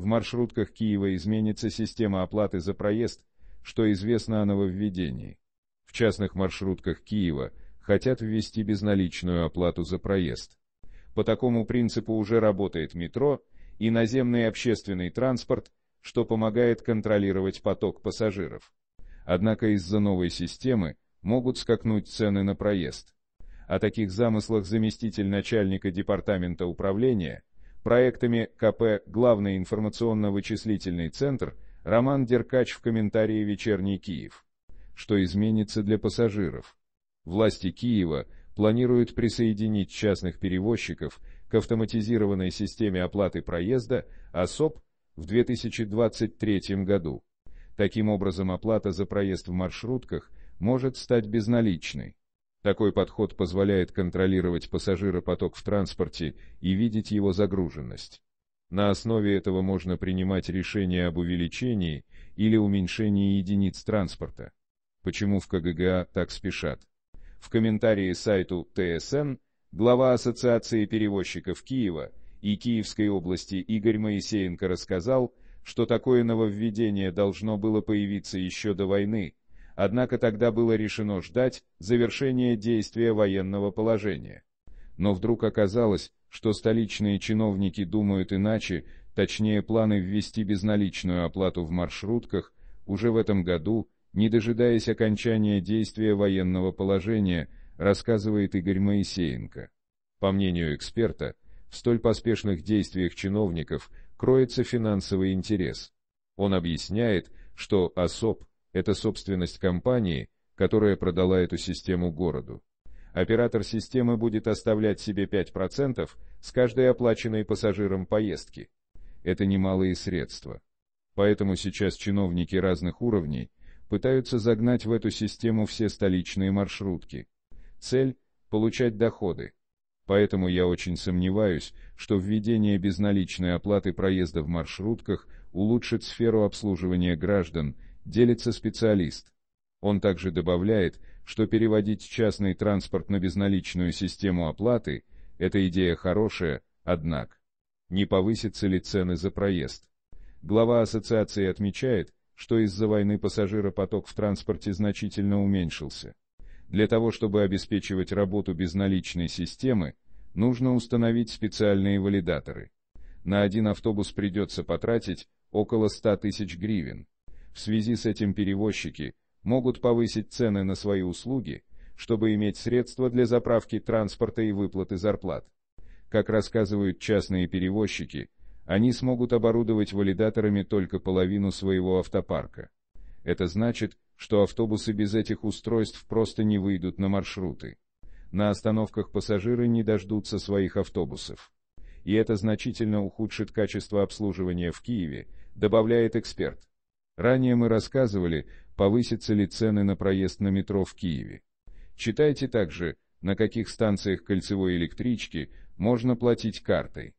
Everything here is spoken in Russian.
В маршрутках Киева изменится система оплаты за проезд, что известно о нововведении. В частных маршрутках Киева хотят ввести безналичную оплату за проезд. По такому принципу уже работает метро и наземный общественный транспорт, что помогает контролировать поток пассажиров. Однако из-за новой системы могут скакнуть цены на проезд. О таких замыслах заместитель начальника департамента управления – проектами КП «Главный информационно-вычислительный центр» Роман Деркач в комментарии «Вечерний Киев». Что изменится для пассажиров? Власти Киева планируют присоединить частных перевозчиков к автоматизированной системе оплаты проезда ОСОП в 2023 году. Таким образом, оплата за проезд в маршрутках может стать безналичной. Такой подход позволяет контролировать пассажиропоток в транспорте и видеть его загруженность. На основе этого можно принимать решения об увеличении или уменьшении единиц транспорта. Почему в КГГА так спешат? В комментарии сайту ТСН глава Ассоциации перевозчиков Киева и Киевской области Игорь Моисеенко рассказал, что такое нововведение должно было появиться еще до войны, Однако тогда было решено ждать завершения действия военного положения. Но вдруг оказалось, что столичные чиновники думают иначе, точнее планы ввести безналичную оплату в маршрутках, уже в этом году, не дожидаясь окончания действия военного положения, рассказывает Игорь Моисеенко. По мнению эксперта, в столь поспешных действиях чиновников кроется финансовый интерес. Он объясняет, что особ, это собственность компании, которая продала эту систему городу. Оператор системы будет оставлять себе 5% с каждой оплаченной пассажиром поездки. Это немалые средства. Поэтому сейчас чиновники разных уровней пытаются загнать в эту систему все столичные маршрутки. Цель – получать доходы. Поэтому я очень сомневаюсь, что введение безналичной оплаты проезда в маршрутках улучшит сферу обслуживания граждан делится специалист. Он также добавляет, что переводить частный транспорт на безналичную систему оплаты – эта идея хорошая, однако не повысятся ли цены за проезд. Глава ассоциации отмечает, что из-за войны пассажиропоток в транспорте значительно уменьшился. Для того, чтобы обеспечивать работу безналичной системы, нужно установить специальные валидаторы. На один автобус придется потратить около 100 тысяч гривен. В связи с этим перевозчики могут повысить цены на свои услуги, чтобы иметь средства для заправки транспорта и выплаты зарплат. Как рассказывают частные перевозчики, они смогут оборудовать валидаторами только половину своего автопарка. Это значит, что автобусы без этих устройств просто не выйдут на маршруты. На остановках пассажиры не дождутся своих автобусов. И это значительно ухудшит качество обслуживания в Киеве, добавляет эксперт. Ранее мы рассказывали, повысятся ли цены на проезд на метро в Киеве. Читайте также, на каких станциях кольцевой электрички можно платить картой.